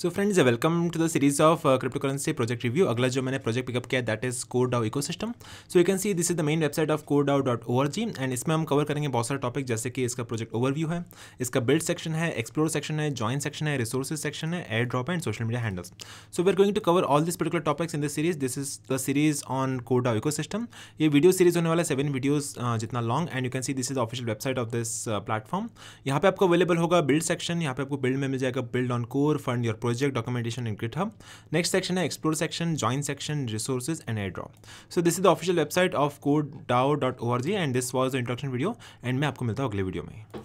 So friends welcome to the series of cryptocurrency project review अगला जो मैंने project pick up किया that is Code DAO ecosystem so you can see this is the main website of Code DAO dot O R G and इसमें हम cover करेंगे बहुत सारे topic जैसे कि इसका प्रोजेक्ट ओवरव्यू है इसका बिल्ड सेक्शन है एक्सप्लोर सेक्शन है ज्वाइन सेक्शन है रिसोर्सेज सेक्शन है airdrop and social media handles so we are going to cover all this particular topics in the series this is the series on Code DAO ecosystem ये video series होने वाला seven videos uh, जितना long and you can see this is official website of this platform यहाँ पे आपको available होगा build section यहाँ पे आपको बिल्ड में मिल जाएगा build on core fund your project documentation in GitHub. Next section है explore section, join section, resources and airdrop. So this is the official website of codedao.org and this was the introduction video and मैं आपको मिलता हूँ अगले video में